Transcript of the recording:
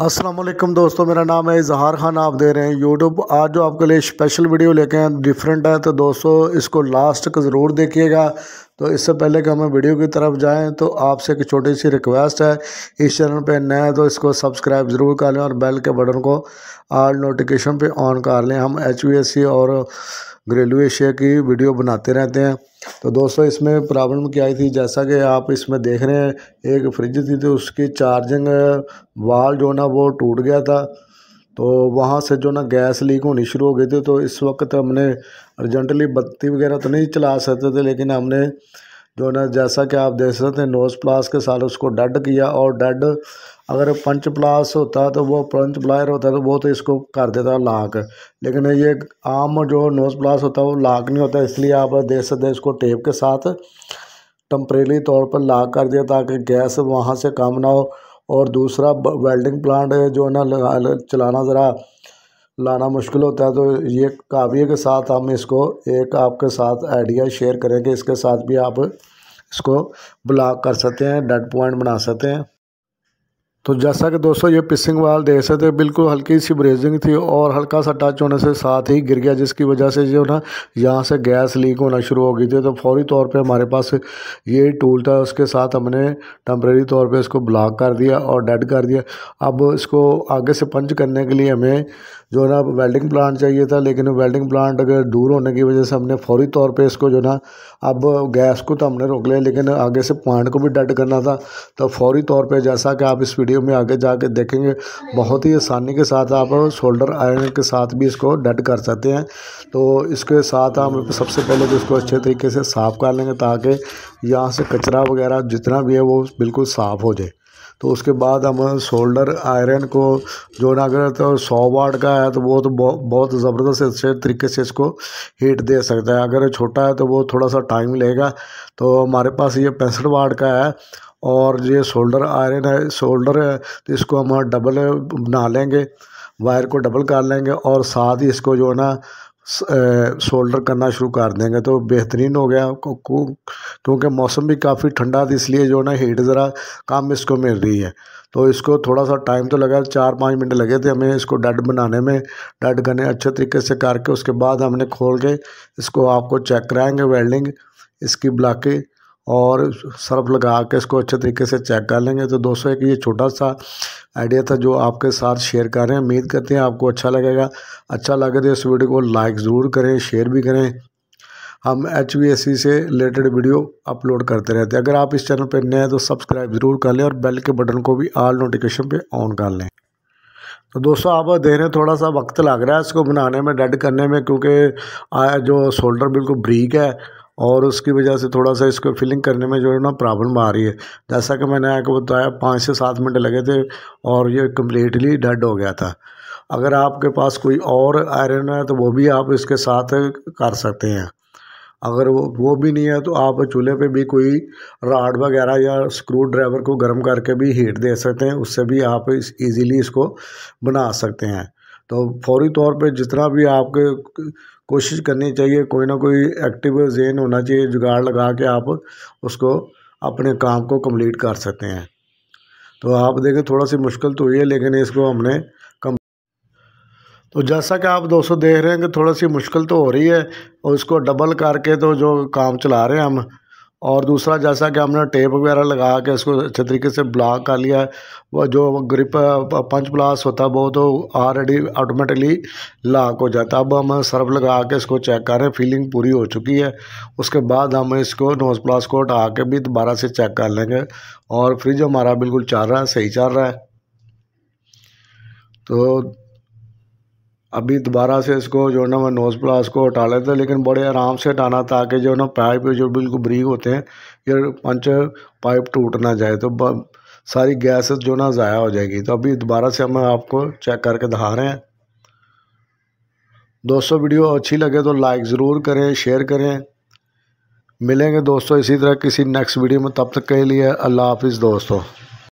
असलम दोस्तों मेरा नाम है इजहार खान आप दे रहे हैं यूट्यूब आज जो आपके लिए स्पेशल वीडियो लेके हैं डिफरेंट है तो दोस्तों इसको लास्ट तक ज़रूर देखिएगा तो इससे पहले कि हमें वीडियो की तरफ जाएं तो आपसे एक छोटी सी रिक्वेस्ट है इस चैनल पे नए हैं तो इसको सब्सक्राइब ज़रूर कर लें और बेल के बटन को आल नोटिफिकेशन पे ऑन कर लें हम एच और घरेलू एशिया की वीडियो बनाते रहते हैं तो दोस्तों इसमें प्रॉब्लम क्या आई थी जैसा कि आप इसमें देख रहे हैं एक फ्रिज थी तो उसकी चार्जिंग वाल जो ना वो टूट गया था तो वहाँ से जो ना गैस लीक होनी शुरू हो गई थी तो इस वक्त हमने अर्जेंटली बत्ती वगैरह तो नहीं चला सकते थे लेकिन हमने जो ना जैसा कि आप देख सकते हैं नोज प्लास के साथ उसको डेड किया और डेड अगर पंच प्लास होता तो वो पंच प्लायर होता तो वो तो इसको कर देता लाक लेकिन ये आम जो नोज प्लास होता है वो लाक नहीं होता इसलिए आप देख सकते हैं इसको टेप के साथ टम्परेली तौर पर लाक कर दिया ताकि गैस वहाँ से कम ना हो और दूसरा वेल्डिंग प्लांट जो है ना चलाना ज़रा लाना मुश्किल होता है तो ये काव्य के साथ हम इसको एक आपके साथ आइडिया शेयर करेंगे इसके साथ भी आप इसको ब्लॉक कर सकते हैं डट पॉइंट बना सकते हैं तो जैसा कि दोस्तों ये पिसिंग वाल देख सकते बिल्कुल हल्की सी ब्रेजिंग थी और हल्का सा टच होने से साथ ही गिर गया जिसकी वजह से जो ना यहाँ से गैस लीक होना शुरू हो गई थी तो फौरी तौर पे हमारे पास ये टूल था उसके साथ हमने टम्प्रेरी तौर पे इसको ब्लॉक कर दिया और डेड कर दिया अब इसको आगे से पंच करने के लिए हमें जो है ना वेल्डिंग प्लांट चाहिए था लेकिन वेल्डिंग प्लांट अगर दूर होने की वजह से हमने फौरी तौर पे इसको जो ना अब गैस को तो हमने रोक लिया लेकिन आगे से प्लांट को भी डेड करना था तो फौरी तौर पर जैसा कि आप इस वीडियो वीडियो में आगे जाके देखेंगे बहुत ही आसानी के साथ आप शोल्डर आयरन के साथ भी इसको डेड कर सकते हैं तो इसके साथ हम सबसे पहले तो इसको अच्छे तरीके से साफ़ कर लेंगे ताकि यहाँ से कचरा वगैरह जितना भी है वो बिल्कुल साफ़ हो जाए तो उसके बाद हम शोल्डर आयरन को जो ना अगर तो सौ वाट का है तो वो तो बहुत ज़बरदस्त अच्छे तरीके से इसको हीट दे सकता है अगर छोटा है तो वो थोड़ा सा टाइम लेगा तो हमारे पास ये पैंसठ वाट का है और ये शोल्डर आयरन है शोल्डर है तो इसको हम डबल बना लेंगे वायर को डबल कर लेंगे और साथ ही इसको जो है ना शोल्डर करना शुरू कर देंगे तो बेहतरीन हो गया क्योंकि मौसम भी काफ़ी ठंडा था इसलिए जो है ना हीट ज़रा कम इसको मिल रही है तो इसको थोड़ा सा टाइम तो लगा चार पाँच मिनट लगे थे हमें इसको डड बनाने में डड करने अच्छे तरीके से करके उसके बाद हमने खोल के इसको आपको चेक कराएँगे वेल्डिंग इसकी ब्लाकें और सर्फ लगा के इसको अच्छे तरीके से चेक कर लेंगे तो दोस्तों एक ये छोटा सा आइडिया था जो आपके साथ शेयर कर रहे हैं उम्मीद करते हैं आपको अच्छा लगेगा अच्छा लगे तो इस वीडियो को लाइक ज़रूर करें शेयर भी करें हम एच से रिलेटेड वीडियो अपलोड करते रहते हैं अगर आप इस चैनल पर नए हैं तो सब्सक्राइब ज़रूर कर लें और बेल के बटन को भी ऑल नोटिफिकेशन पर ऑन कर लें तो दोस्तों आप देख रहे हैं थोड़ा सा वक्त लग रहा है इसको बनाने में डेड करने में क्योंकि जो शोल्डर बिल्कुल ब्रीक है और उसकी वजह से थोड़ा सा इसको फिलिंग करने में जो है ना प्रॉब्लम आ रही है जैसा कि मैंने आपको बताया पाँच से सात मिनट लगे थे और ये कम्प्लीटली डेड हो गया था अगर आपके पास कोई और आयरन है तो वो भी आप इसके साथ कर सकते हैं अगर वो वो भी नहीं है तो आप चूल्हे पे भी कोई राड वगैरह या स्क्रू ड्राइवर को गर्म करके भी हीट दे सकते हैं उससे भी आप इस ईज़िली इसको बना सकते हैं तो फौरी तौर पे जितना भी आपके कोशिश करनी चाहिए कोई ना कोई एक्टिव जेन होना चाहिए जुगाड़ लगा के आप उसको अपने काम को कंप्लीट कर सकते हैं तो आप देखें थोड़ा सी मुश्किल तो हुई है लेकिन इसको हमने कम तो जैसा कि आप दोस्तों देख रहे हैं कि थोड़ा सी मुश्किल तो हो रही है और इसको डबल करके तो जो काम चला रहे हैं हम और दूसरा जैसा कि हमने टेप वगैरह लगा के इसको अच्छे तरीके से ब्लॉक कर लिया है वह जो ग्रिप पंच ब्लास होता है वो तो ऑलरेडी ऑटोमेटिकली लॉक हो जाता है अब हम सर्फ लगा के इसको चेक कर रहे हैं फीलिंग पूरी हो चुकी है उसके बाद हम इसको नोज प्लास को हटा के भी दोबारा से चेक कर लेंगे और फ्रिज हमारा बिल्कुल चल रहा है सही चल रहा है तो अभी दोबारा से इसको जो है ना मैं नोज़ प्लास को हटा लेते हैं लेकिन बड़े आराम से हटाना ताकि जो है ना पाइप जो बिल्कुल ब्रीक होते हैं ये पंच पाइप टूट ना जाए तो सारी गैस जो ना ज़ाया हो जाएगी तो अभी दोबारा से हम आपको चेक करके दिखा रहे हैं दोस्तों वीडियो अच्छी लगे तो लाइक ज़रूर करें शेयर करें मिलेंगे दोस्तों इसी तरह किसी नेक्स्ट वीडियो में तब तक के लिए अल्लाह हाफिज़ दोस्तों